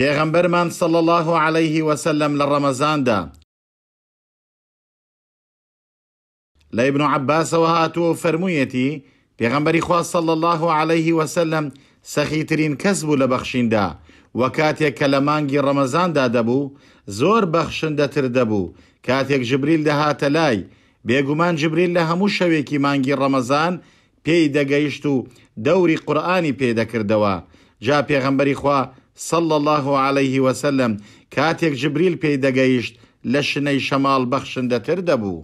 پێغەمبەرمان سەڵ الله عليهەیهی وەسلم لە ڕەمەزاندا لە ابن عباسەوە هاتووە فەرموویەتی پێغەمبەری خوا سەڵ الله عليهەیهی وەسلم سەخیترین کەس بوو لە بەخشیندا وە کاتێک کە لە مانگی ڕەمەزاندا دەبوو زۆر بەخشندەتر دەبوو کاتێک ژبریل دەهاتە لای بێگومان جبریل لە هەموو شەوێکی مانگی ڕەمەزان پێی دەگەیشت و دەوری قورآانی پێدەکردەوە جا پێغەمبەری خوا سەڵ الله عليه وسلم کاتێک جبریل پێی دەگەیشت لە شنەی شەماڵ بەخشندەتر دەبوو.